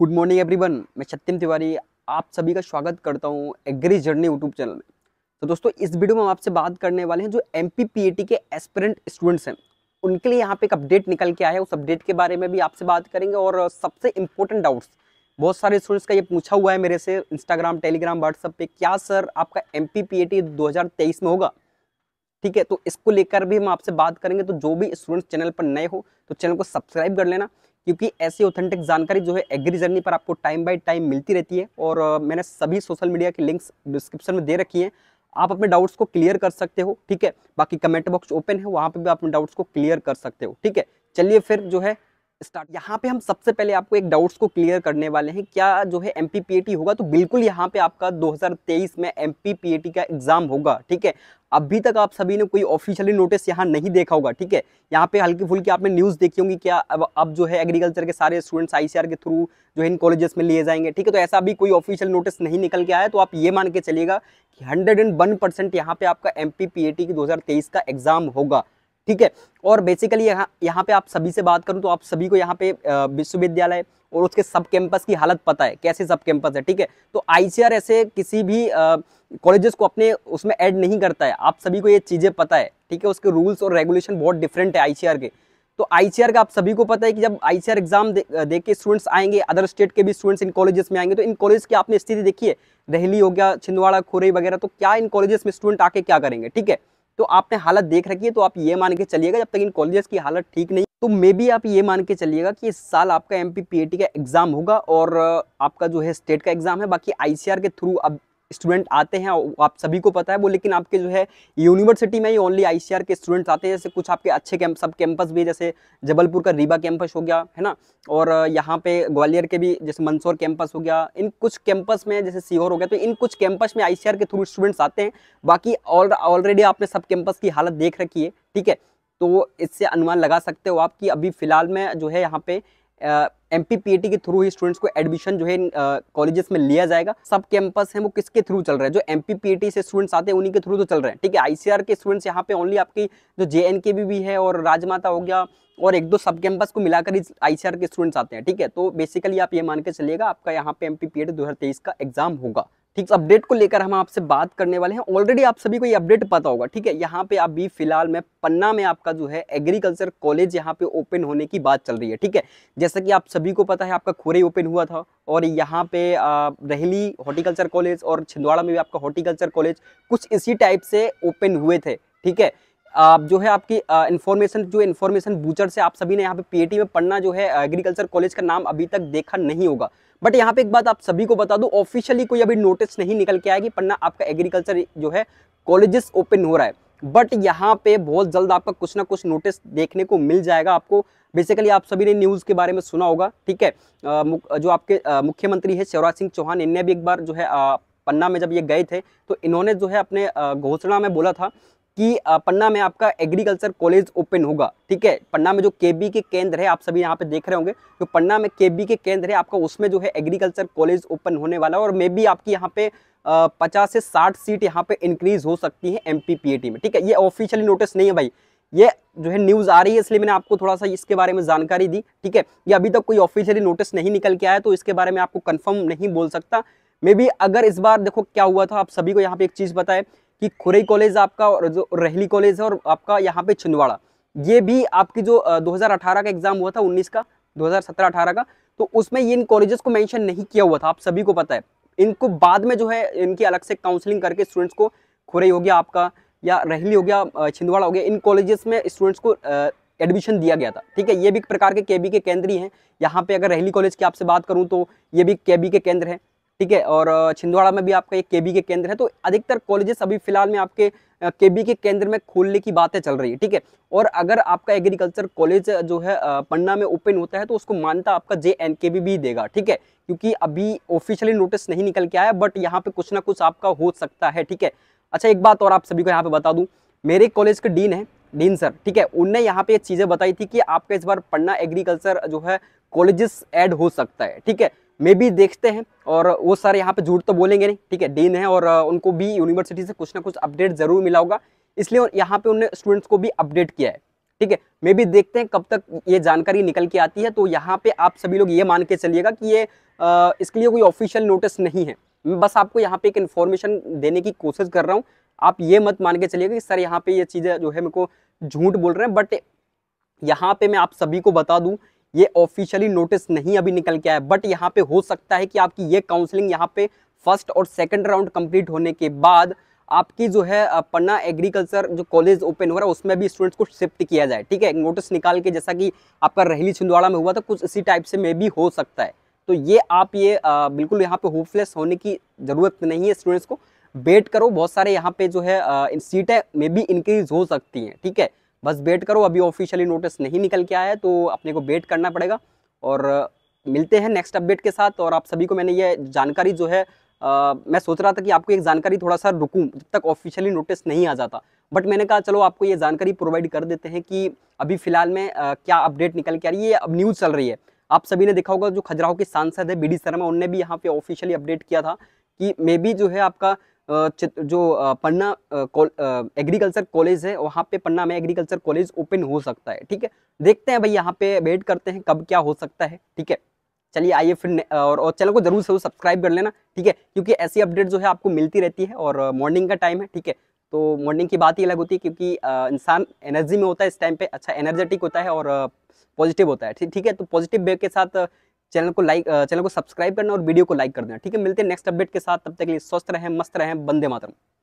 good morning everyone मैं छत्तीन तिवारी आप सभी का स्वागत करता हूँ एग्री जर्नी यूट्यूब चैनल में तो दोस्तों इस वीडियो में हम आपसे बात करने वाले हैं जो एम पी के एस्पिरेंट स्टूडेंट्स हैं उनके लिए यहाँ पे एक अपडेट निकल के आया है उस अपडेट के बारे में भी आपसे बात करेंगे और सबसे इम्पोर्टेंट डाउट्स बहुत सारे स्टूडेंट्स का ये पूछा हुआ है मेरे से इंस्टाग्राम टेलीग्राम व्हाट्सअप पर क्या सर आपका एम पी में होगा ठीक है तो इसको लेकर भी हम आपसे बात करेंगे तो जो भी स्टूडेंट्स चैनल पर नए हो तो चैनल को सब्सक्राइब कर लेना क्योंकि ऐसी ऑथेंटिक जानकारी जो है एग्री जर्नी पर आपको टाइम बाय टाइम मिलती रहती है और मैंने सभी सोशल मीडिया की लिंक्स डिस्क्रिप्शन में दे रखी हैं आप अपने डाउट्स को क्लियर कर सकते हो ठीक है बाकी कमेंट बॉक्स ओपन है वहाँ पर भी आप अपने डाउट्स को क्लियर कर सकते हो ठीक है चलिए फिर जो है स्टार्ट यहाँ पे हम सबसे पहले आपको एक डाउट्स को क्लियर करने वाले हैं क्या जो है एम होगा तो बिल्कुल यहाँ पे आपका 2023 में एम का एग्जाम होगा ठीक है अभी तक आप सभी ने कोई ऑफिशियली नोटिस यहाँ नहीं देखा होगा ठीक है यहाँ पे हल्की फुल्की आपने न्यूज़ देखी होंगी क्या अब अब जो है एग्रीकल्चर के सारे स्टूडेंट्स आईसीआर के थ्रू जो है इन कॉलेजेस में लिए जाएंगे ठीक है तो ऐसा भी कोई ऑफिशियल नोटिस नहीं निकल के आया तो आप ये मान के चलिएगा कि हंड्रेड एंड वन परसेंट यहाँ पे आपका M P P A T की दो हज़ार तेईस का एग्ज़ाम होगा ठीक है और बेसिकली यहाँ यहाँ पे आप सभी से बात करूँ तो आप सभी को यहाँ पे विश्वविद्यालय और उसके सब कैंपस की हालत पता है कैसे सब कैंपस है ठीक है तो आईसीआर ऐसे किसी भी कॉलेजेस को अपने उसमें ऐड नहीं करता है आप सभी को ये चीज़ें पता है ठीक है उसके रूल्स और रेगुलेशन बहुत डिफरेंट है आई के तो आई का आप सभी को पता है कि जब आई एग्जाम दे, दे के स्टूडेंट्स आएंगे अदर स्टेट के भी स्टूडेंट्स इन कॉलेजेस में आएंगे तो इन कॉलेज की आपने स्थिति देखी है दहली हो गया छिंदवाड़ा खुरई वगैरह तो क्या इन कॉलेजेस में स्टूडेंट आके क्या करेंगे ठीक है तो आपने हालत देख रखी है तो आप ये मान के चलिएगा जब तक इन कॉलेजेस की हालत ठीक नहीं तो मे बी आप ये मान के चलिएगा कि इस साल आपका एम पी का एग्ज़ाम होगा और आपका जो है स्टेट का एग्ज़ाम है बाकी आई के थ्रू अब स्टूडेंट आते हैं आप सभी को पता है वो लेकिन आपके जो है यूनिवर्सिटी में ही ओनली आई के स्टूडेंट्स आते हैं जैसे कुछ आपके अच्छे कैंप सब कैंपस भी जैसे जबलपुर का रीबा कैंपस हो गया है ना और यहाँ पे ग्वालियर के भी जैसे मंदसौर कैंपस हो गया इन कुछ कैंपस में जैसे सीहोर हो गया तो इन कुछ कैंपस में आई के थ्रू स्टूडेंट्स आते हैं बाकी ऑलरेडी आपने सब कैंपस की हालत देख रखी है ठीक है तो इससे अनुमान लगा सकते हो आप कि अभी फ़िलहाल में जो है यहाँ पे एम पी के थ्रू ही स्टूडेंट्स को एडमिशन जो है कॉलेजेस में लिया जाएगा सब कैंपस हैं वो किसके थ्रू चल रहे हैं जो एम पी से स्टूडेंट्स आते हैं उन्हीं के थ्रू तो चल रहे हैं ठीक है आई के स्टूडेंट्स यहाँ पे ओनली आपकी जो जे के भी, भी है और राजमाता हो गया और एक दो सब कैंपस को मिलाकर ही आई के स्टूडेंट्स आते हैं ठीक है तो बेसिकली आप ये मान के चलिएगा आपका यहाँ पे एम पी का एग्जाम होगा ठीक अपडेट को लेकर हम आपसे बात करने वाले हैं ऑलरेडी आप सभी को ये अपडेट पता होगा ठीक है यहाँ पे अभी फिलहाल में पन्ना में आपका जो है एग्रीकल्चर कॉलेज यहाँ पे ओपन होने की बात चल रही है ठीक है जैसा कि आप सभी को पता है आपका खोरे ओपन हुआ था और यहाँ पे रहली हॉर्टिकल्चर कॉलेज और छिंदवाड़ा में भी आपका हॉर्टिकल्चर कॉलेज कुछ इसी टाइप से ओपन हुए थे ठीक है आप जो है आपकी इन्फॉर्मेशन जो इन्फॉर्मेशन बूचर से आप सभी ने यहाँ पे पीएटी में पढ़ना जो है एग्रीकल्चर कॉलेज का नाम अभी तक देखा नहीं होगा बट यहाँ पे एक बात आप सभी को बता दूँ ऑफिशियली कोई अभी नोटिस नहीं निकल के आएगी पढ़ना पन्ना आपका एग्रीकल्चर जो है कॉलेजेस ओपन हो रहा है बट यहाँ पे बहुत जल्द आपका कुछ ना कुछ नोटिस देखने को मिल जाएगा आपको बेसिकली आप सभी ने न्यूज़ के बारे में सुना होगा ठीक है जो आपके मुख्यमंत्री है शिवराज सिंह चौहान इनने भी एक बार जो है पन्ना में जब ये गए थे तो इन्होंने जो है अपने घोषणा में बोला था कि पन्ना में आपका एग्रीकल्चर कॉलेज ओपन होगा ठीक है पन्ना में जो केबी के केंद्र है आप सभी यहाँ पे देख रहे होंगे जो तो पन्ना में केबी के केंद्र है आपका उसमें जो है एग्रीकल्चर कॉलेज ओपन होने वाला है और मे बी आपकी यहाँ पे पचास से साठ सीट यहाँ पे इंक्रीज हो सकती है एम पी में ठीक है ये ऑफिशियली नोटिस नहीं है भाई ये जो है न्यूज़ आ रही है इसलिए मैंने आपको थोड़ा सा इसके बारे में जानकारी दी ठीक है ये अभी तक कोई ऑफिशियली नोटिस नहीं निकल के आया तो इसके बारे में आपको कन्फर्म नहीं बोल सकता मे बी अगर इस बार देखो क्या हुआ था आप सभी को यहाँ पे एक चीज़ बताए कि खुरई कॉलेज आपका और जो रहली कॉलेज है और आपका यहाँ पे छिंदवाड़ा ये भी आपकी जो 2018 का एग्जाम हुआ था 19 का 2017-18 का तो उसमें ये इन कॉलेजेस को मेंशन नहीं किया हुआ था आप सभी को पता है इनको बाद में जो है इनकी अलग से काउंसलिंग करके स्टूडेंट्स को खुरई हो गया आपका या रहली हो गया छिंदवाड़ा हो गया इन कॉलेजेस में स्टूडेंट्स को एडमिशन दिया गया था ठीक है ये भी एक प्रकार के बी के केंद्र ही हैं यहाँ पे अगर रहली कॉलेज की आपसे बात करूँ तो ये भी केबी के केंद्र हैं ठीक है और छिंदवाड़ा में भी आपका एक केबी के केंद्र है तो अधिकतर कॉलेजेस अभी फिलहाल में आपके केबी के केंद्र में खोलने की बातें चल रही है ठीक है और अगर आपका एग्रीकल्चर कॉलेज जो है पन्ना में ओपन होता है तो उसको मान्यता आपका जे एन के भी देगा ठीक है क्योंकि अभी ऑफिशियली नोटिस नहीं निकल के आया बट यहाँ पे कुछ ना कुछ आपका हो सकता है ठीक है अच्छा एक बात और आप सभी को यहाँ पे बता दूँ मेरे कॉलेज के डीन है डीन सर ठीक है उनने यहाँ पे चीज़ें बताई थी कि आपका इस बार पन्ना एग्रीकल्चर जो है कॉलेजेस ऐड हो सकता है ठीक है मे भी देखते हैं और वो सर यहाँ पे झूठ तो बोलेंगे नहीं ठीक है डीन है और उनको भी यूनिवर्सिटी से कुछ ना कुछ अपडेट ज़रूर मिला होगा इसलिए यहाँ पे उन्होंने स्टूडेंट्स को भी अपडेट किया है ठीक है मे भी देखते हैं कब तक ये जानकारी निकल के आती है तो यहाँ पे आप सभी लोग ये मान के चलिएगा कि ये आ, इसके लिए कोई ऑफिशियल नोटिस नहीं है बस आपको यहाँ पे एक इन्फॉर्मेशन देने की कोशिश कर रहा हूँ आप ये मत मान के चलिएगा कि सर यहाँ पे ये चीज़ें जो है मेरे को झूठ बोल रहे हैं बट यहाँ पे मैं आप सभी को बता दूँ ये ऑफिशियली नोटिस नहीं अभी निकल के आया बट यहाँ पे हो सकता है कि आपकी ये काउंसलिंग यहाँ पे फर्स्ट और सेकंड राउंड कंप्लीट होने के बाद आपकी जो है पन्ना एग्रीकल्चर जो कॉलेज ओपन हो रहा है उसमें भी स्टूडेंट्स को शिफ्ट किया जाए ठीक है नोटिस निकाल के जैसा कि आपका रहली छिंदवाड़ा में हुआ था कुछ इसी टाइप से मे भी हो सकता है तो ये आप ये आ, बिल्कुल यहाँ पे होपलेस होने की ज़रूरत नहीं है स्टूडेंट्स को वेट करो बहुत सारे यहाँ पे जो है सीटें मे भी इंक्रीज हो सकती हैं ठीक है बस वेट करो अभी ऑफिशियली नोटिस नहीं निकल के आया है तो अपने को वेट करना पड़ेगा और मिलते हैं नेक्स्ट अपडेट के साथ और आप सभी को मैंने ये जानकारी जो है आ, मैं सोच रहा था कि आपको एक जानकारी थोड़ा सा रुकूं जब तक ऑफिशियली नोटिस नहीं आ जाता बट मैंने कहा चलो आपको ये जानकारी प्रोवाइड कर देते हैं कि अभी फ़िलहाल में आ, क्या अपडेट निकल के आ रही है अब न्यूज़ चल रही है आप सभी ने देखा होगा जो खजुराहो के सांसद है बी शर्मा उनने भी यहाँ पे ऑफिशियली अपडेट किया था कि मे बी जो है आपका जो पन्ना एग्रीकल्चर कॉलेज है वहाँ पे पन्ना में एग्रीकल्चर कॉलेज ओपन हो सकता है ठीक है देखते हैं भाई यहाँ पे वेट करते हैं कब क्या हो सकता है ठीक है चलिए आइए फिर और, और चैनल को जरूर से सब्सक्राइब कर लेना ठीक है क्योंकि ऐसी अपडेट जो है आपको मिलती रहती है और मॉर्निंग का टाइम है ठीक है तो मॉर्निंग की बात ही अलग होती है क्योंकि इंसान एनर्जी में होता है इस टाइम पे अच्छा एनर्जेटिक होता है और पॉजिटिव होता है ठीक है तो पॉजिटिव वे के साथ चैनल को लाइक चैनल को सब्सक्राइब करना और वीडियो को लाइक कर देना ठीक है मिलते हैं नेक्स्ट अपडेट के साथ तब तक के लिए स्वस्थ रहें मस्त रहें बंदे मातरम